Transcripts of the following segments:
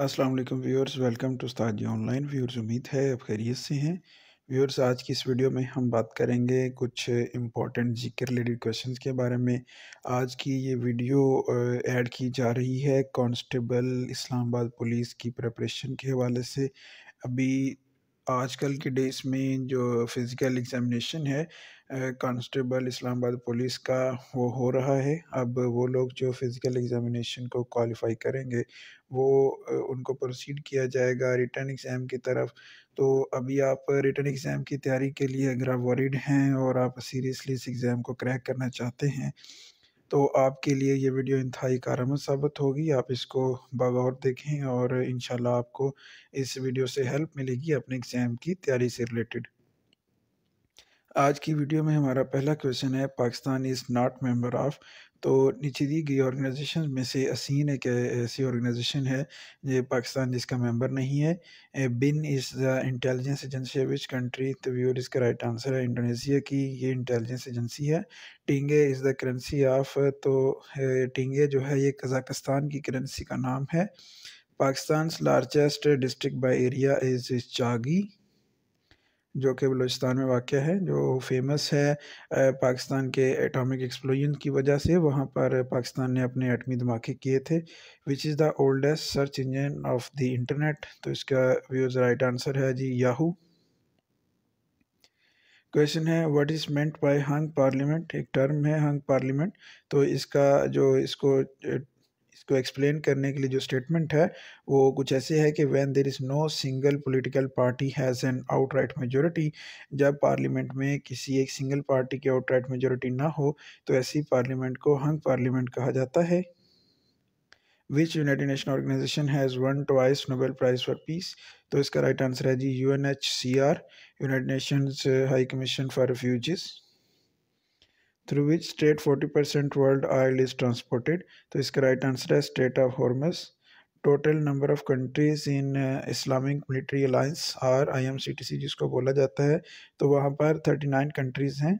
अस्सलाम वालेकुम viewers welcome to Ustad online viewers उम्मीद है आप खैरियत से हैं व्यूअर्स आज की इस वीडियो में हम बात करेंगे कुछ इम्पॉर्टेंट जी के रिलेटेड क्वेश्चन के बारे में आज की ये वीडियो ऐड की जा रही है कांस्टेबल इस्लामाबाद पुलिस की प्रपरेशन के हवाले से अभी आजकल के डेज में जो फिज़िकल एग्ज़ामिनेशन है कांस्टेबल इस्लामाबाद पुलिस का वो हो रहा है अब वो लोग जो फिज़िकल एग्ज़ामिनेशन को क्वालिफाई करेंगे वो उनको प्रोसीड किया जाएगा रिटर्न एग्ज़ाम की तरफ तो अभी आप रिटर्न एग्ज़ाम की तैयारी के लिए अगर आप वरीड हैं और आप सीरियसली इस एग्ज़ाम को क्रैक करना चाहते हैं तो आपके लिए ये वीडियो इंतहाई कारमत साबित होगी आप इसको बगौर देखें और इन आपको इस वीडियो से हेल्प मिलेगी अपने एग्ज़ाम की तैयारी से रिलेटेड आज की वीडियो में हमारा पहला क्वेश्चन है Pakistan is not member of तो नीचे दी गई ऑर्गेनाइजेशन में से असीन एक ऐसी ऑर्गेनाइजेशन है ये पाकिस्तान जिसका मेंबर नहीं है BIN is the intelligence agency which country तो व्यूर इसका राइट आंसर है इंडोनेशिया की ये इंटेलिजेंस एजेंसी है tenge is the currency of तो टिंगे जो है ये कजाकस्तान की करेंसी का नाम है Pakistan largest district by area is Chagi जो कि बलोचिस्तान में वाक़ है जो फेमस है पाकिस्तान के एटॉमिक एक्सप्लोजन की वजह से वहाँ पर पाकिस्तान ने अपने एटमी धमाके किए थे which is the oldest search engine of the internet तो इसका व्यूज़ राइट आंसर है जी याहू क्वेश्चन है what is meant by hung parliament एक टर्म है हंग पार्लियामेंट तो इसका जो इसको इसको एक्सप्लेन करने के लिए जो स्टेटमेंट है वो कुछ ऐसे है कि when there is no single political party has an outright majority जब पार्लियामेंट में किसी एक सिंगल पार्टी की आउटराइट मेजोरिटी ना हो तो ऐसी पार्लियामेंट को हंग पार्लियामेंट कहा जाता है which United Nation organization has won twice Nobel prize for peace तो इसका राइट आंसर है जी U N H C R United Nation high commission for refugees which state forty percent world oil is transported तो इसका right answer है state of Hormuz total number of countries in Islamic military alliance T C जिसको बोला जाता है तो वहाँ पर थर्टी नाइन कंट्रीज़ हैं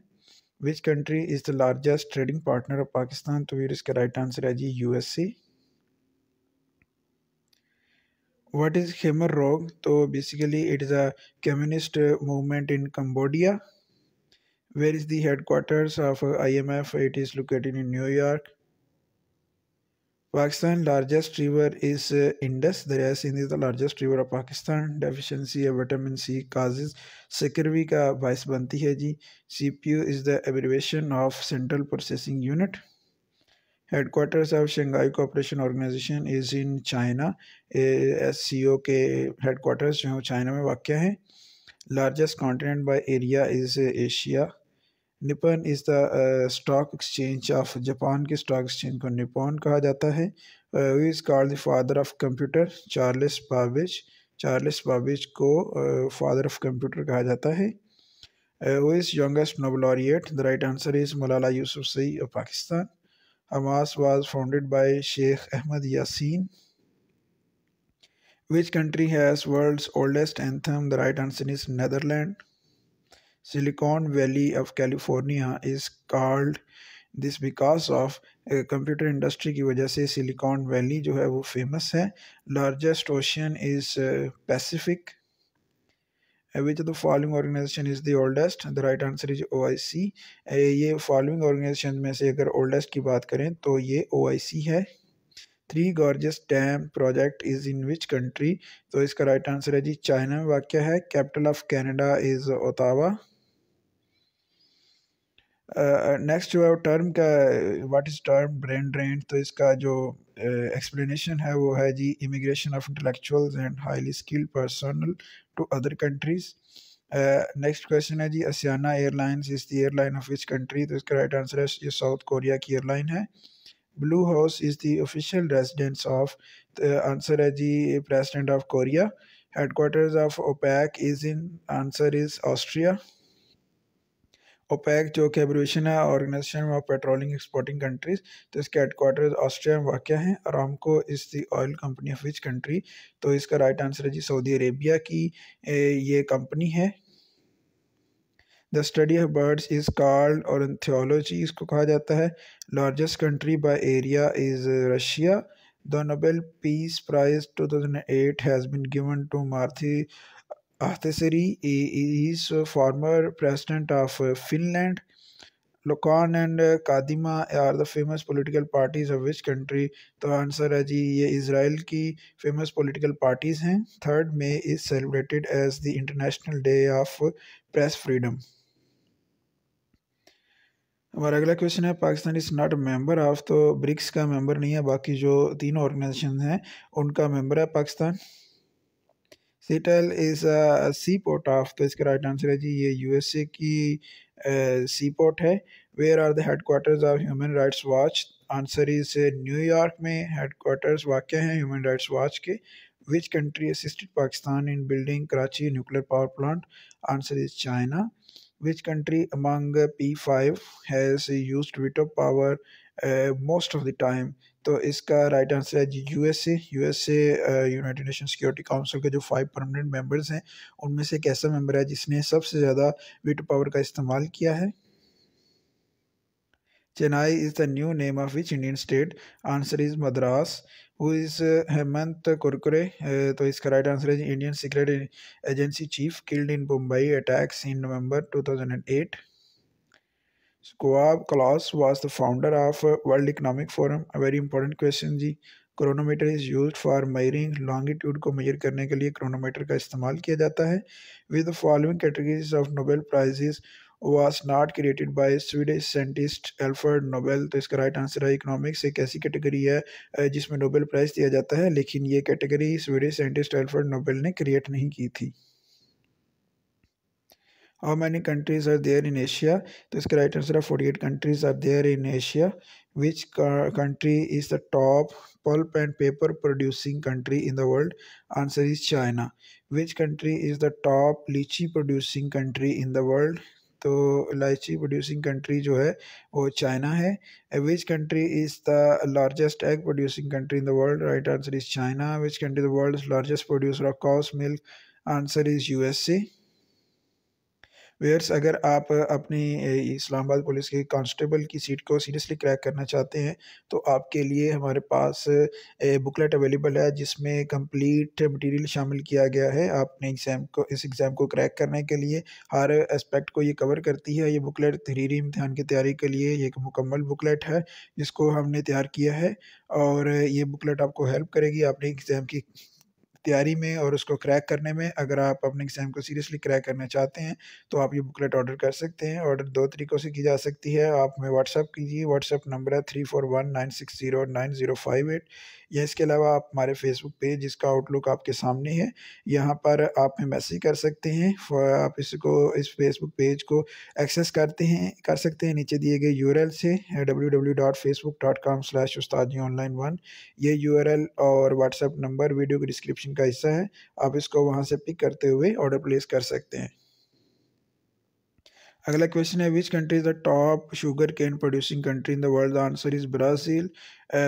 which country is the largest trading partner of Pakistan तो फिर इसका राइट आंसर है जी U S C what is Khmer Rouge तो basically it is a communist movement in Cambodia Where is the headquarters of IMF? It is located in New York. pakistan largest river is Indus. The Rias Ind is the largest river of Pakistan. Deficiency of vitamin C causes scurvy ka vice banti hai ji cpu is the abbreviation of central processing unit headquarters of shanghai cooperation organization is in china sco ke headquarters jo china mein waqia hai largest continent by area is asia Nippon is the stock exchange of Japan के stock exchange को Nippon कहा जाता है is called the father of computer Charles Babbage Charles Babbage को father of computer कहा जाता है who is youngest Nobel the right answer is Maulana Yousafzai of Pakistan Hamas was founded by Sheikh Ahmed Yassin which country has world's oldest anthem the right answer is Netherland Silicon Valley of California is called this because of computer industry की वजह से silicon valley जो है वो famous है largest ocean is Pacific which the following organization is the oldest the right answer is O I C ये following organisation में से अगर ओल्डेस्ट की बात करें तो ये ओ आई सी है Three Gorges Dam project is in which country तो इसका राइट आंसर है जी चाइना में वाक़ है capital of Canada is Ottawa next जो है टर्म का what is term brain drain तो इसका जो एक्सप्लेनेशन uh, है वो है जी immigration of intellectuals and highly skilled personal to other countries next question है जी Asiana Airlines is the airline of which country तो इसका राइट आंसर है ये साउथ कोरिया की एयरलाइन है Blue House is the official residence of answer है जी president of Korea headquarters of OPEC is in answer is Austria OPEC जो कि abbreviation है organization of petroleum exporting countries तो इसके हेडकोार्टर ऑस्ट्रिया में वाक़ है और हमको इस the oil company of which country तो इसका राइट आंसर है जी सऊदी अरेबिया की ये कंपनी है the study of birds is कार्ड और थियोलॉजी इसको कहा जाता है largest country by area is Russia the Nobel peace prize two thousand eight has been given to Martti Ahtisari is former president of uh, Finland. Lokan and uh, Kadima are the famous political parties of which country? The तो answer is जी ये Israel की famous political parties हैं third May is celebrated as the international day of press freedom हमारा अगला question है Pakistan is not member of तो BRICS का मेंबर नहीं है बाकी जो तीन ऑर्गेनाइजेशन हैं उनका मेंबर है Pakistan Seattle is sea port of तो इसका राइट आंसर है जी ये यूएसए की सी uh, पोर्ट है where are the headquarter of human rights watch answer is New York में हेड क्वार्टर्स वाक़ हैं ह्यूमन राइट्स वॉच के which country assisted Pakistan in building Karachi nuclear power plant answer is China which country among P five has use power power most of the time तो इसका right answer है जी U S A U S A United Nation security council के जो five permanent members हैं उनमें से एक ऐसा मेंबर है जिसने सबसे ज़्यादा वीटो पावर का इस्तेमाल किया है Chennai is the new name of which Indian state answer is Madras who is Hemant Kurkure तो इसका राइट आंसर है Indian secret agency chief killed in Mumbai attacks in November two thousand and eight Goa Klaus was the founder of World Economic Forum. A very important question जी chronometer is use for measuring longitude को measure करने के लिए chronometer का इस्तेमाल किया जाता है with the following categories of Nobel prizes was not created by Swedish scientist Alfred Nobel तो इसका राइट आंसर है इकोनॉमिक्स एक ऐसी कैटेगरी है जिसमें नोबेल प्राइज़ दिया जाता है लेकिन ये category Swedish scientist Alfred Nobel ने क्रिएट नहीं की थी how many countries are there in asia so iska right answer hai 48 countries are there in asia which country is the top pulp and paper producing country in the world answer is china which country is the top lychee producing country in the world so lychee producing country jo hai china hai and which country is the largest egg producing country in the world right answer is china which country is the world's largest producer of cow's milk answer is usa viewers अगर आप अपनी Islamabad police के constable की seat को seriously crack करना चाहते हैं तो आपके लिए हमारे पास बुकलेट अवेलेबल है जिसमें कंप्लीट मटेरियल शामिल किया गया है आपने एग्ज़ाम को इस एग्ज़ाम को क्रैक करने के लिए हर एस्पेक्ट को ये कवर करती है ये बुकलेट तहरीरी इम्तहान की तैयारी के लिए एक मुकम्मल बुकलेट है जिसको हमने तैयार किया है और ये बुकलेट आपको हेल्प करेगी आपने एग्ज़ाम की तैयारी में और उसको क्रैक करने में अगर आप अपने एग्ज़ाम को सीरियसली क्रैक करना चाहते हैं तो आप ये बुकलेट ऑर्डर कर सकते हैं ऑर्डर दो तरीक़ों से की जा सकती है आप हमें व्हाट्सअप कीजिए व्हाट्सअप नंबर है three four one nine six zero nine zero five eight या इसके अलावा आप हमारे फेसबुक पेज जिसका आउटलुक आपके सामने है यहाँ पर आप हमें मैसेज कर सकते हैं आप इसको इस फेसबुक पेज को एक्सेस करते हैं कर सकते हैं नीचे दिए गए यू से W W dot Facebook dot com slash Ustad online one ये यू और व्हाट्सएप नंबर वीडियो के डिस्क्रिप्शन का हिस्सा है आप इसको वहाँ से पिक करते हुए ऑर्डर प्लेस कर सकते हैं अगला क्वेश्चन है which country is the top sugar cane producing country in the world the answer is Brazil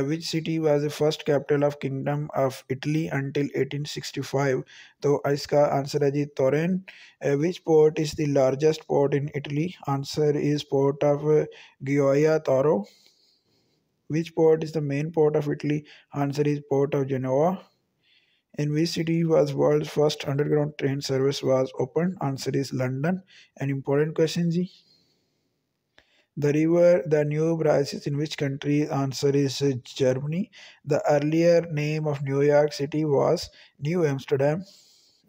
which city was the first capital of kingdom of Italy until 1865 तो इसका answer है जी Turin which port is the largest port in Italy answer is port of Gioia Tauro which port is the main port of italy answer is port of genoa in which city was world's first underground train service was opened? Answer is London. An important question, G. The river the New rises in which country? Answer is Germany. The earlier name of New York City was New Amsterdam.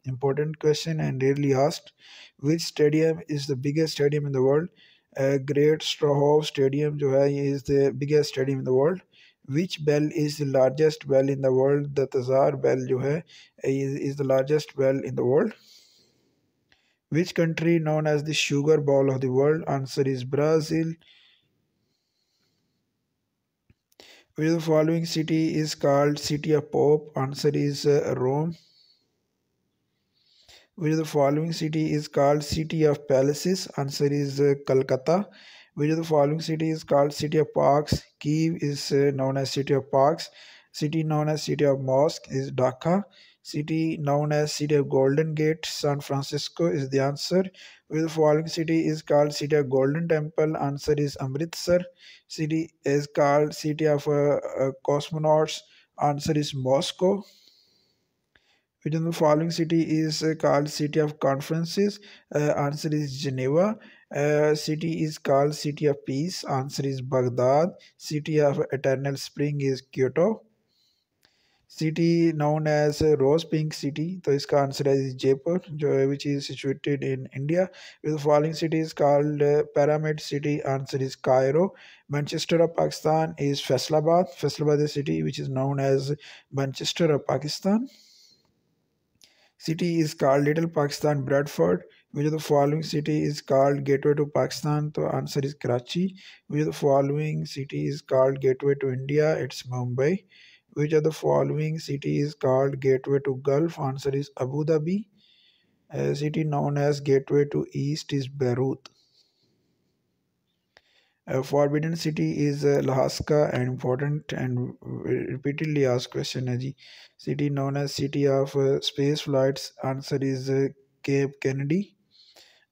Important question and rarely asked. Which stadium is the biggest stadium in the world? Great strahov Stadium, is the biggest stadium in the world. Which bell is largest bell in the world the Tsar bell जो है is the largest bell in the world which country known as the sugar bowl of the world answer is Brazil with following city is called city of Pope answer is Rome with following city is called city of palaces answer is Calcutta Which of the following city is called City of Parks? Kiev is uh, known as City of Parks. City known as City of Mosque is Dhaka. City known as City of Golden Gate, San Francisco is the answer. Which the following city is called City of Golden Temple? Answer is Amritsar. City is called City of uh, uh, Cosmonauts. Answer is Moscow Which of the following city is uh, called city of conferences uh, answer is geneva uh, city is called City of Peace. Answer is Baghdad. City of Eternal Spring is Kyoto. City known as Rose Pink City. So its answer is Jaipur, which is situated in India. The following city is called uh, Pyramid City. Answer is Cairo. Manchester of Pakistan is Faisalabad. Faisalabad is city which is known as Manchester of Pakistan. City is called Little Pakistan Bradford which of the following city is called gateway to Pakistan? So answer is Karachi. Which of the following city is called gateway to India? It's Mumbai. Which of the following city is called gateway to Gulf? Answer is Abu Dhabi. A city known as gateway to East is Beirut. A forbidden city is uh, Lahaska An important and repeatedly asked question is: city known as city of uh, space flights answer is uh, Cape Kennedy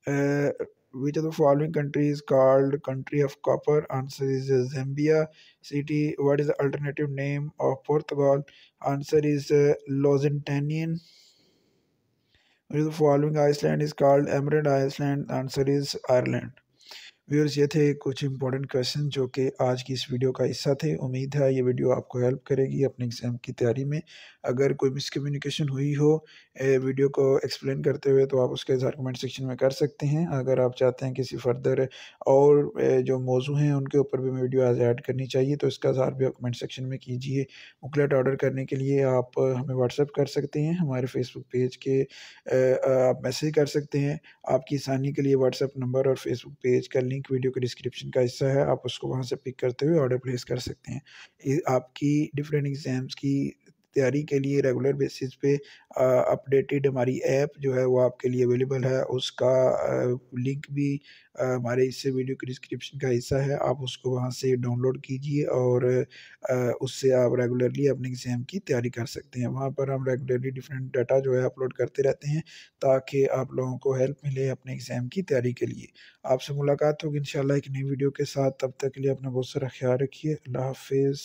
uh, which of the following country is called country of copper answer is uh, zambia city what is the alternative name of portugal answer is uh, which of the following iceland is called emerald iceland answer is ireland viewers ये थे कुछ important question जो कि आज की इस video का हिस्सा थे उम्मीद है ये वीडियो आपको हेल्प करेगी अपने एग्ज़ाम की तैयारी में अगर कोई मिसकम्युनिकेशन हुई हो वीडियो को एक्सप्लेन करते हुए तो आप उसके इजहार कमेंट सेक्शन में कर सकते हैं अगर आप चाहते हैं किसी फर्दर और जो मौजू हैं उनके ऊपर भी वीडियो आज ऐड करनी चाहिए तो इसका इजहार भी आप कमेंट सेक्शन में कीजिए बुकलेट ऑर्डर करने के लिए आप हमें व्हाट्सअप कर सकते हैं हमारे फेसबुक पेज के आप मैसेज कर सकते हैं आपकी आसानी के लिए व्हाट्सअप नंबर और फेसबुक पेज का लिंक वीडियो के डिस्क्रिप्शन का हिस्सा है आप उसको वहाँ से पिक करते हुए ऑर्डर प्लेस कर सकते हैं आपकी डिफरेंट एग्ज़ाम्स की तैयारी के लिए रेगुलर बेसिस पे अपडेटेड हमारी ऐप जो है वो आपके लिए अवेलेबल है उसका लिंक भी हमारे इस वीडियो के डिस्क्रिप्शन का हिस्सा है आप उसको वहाँ से डाउनलोड कीजिए और उससे आप रेगुलरली अपने एग्ज़ाम की तैयारी कर सकते हैं वहाँ पर हम रेगुलरली डिफरेंट डाटा जो है अपलोड करते रहते हैं ताकि आप लोगों को हेल्प मिले अपने एग्ज़ाम की तैयारी के लिए आपसे मुलाकात होगी इन एक नई वीडियो के साथ तब तक के लिए अपना बहुत सारा ख्याल रखिए अल्लाह हाफिज़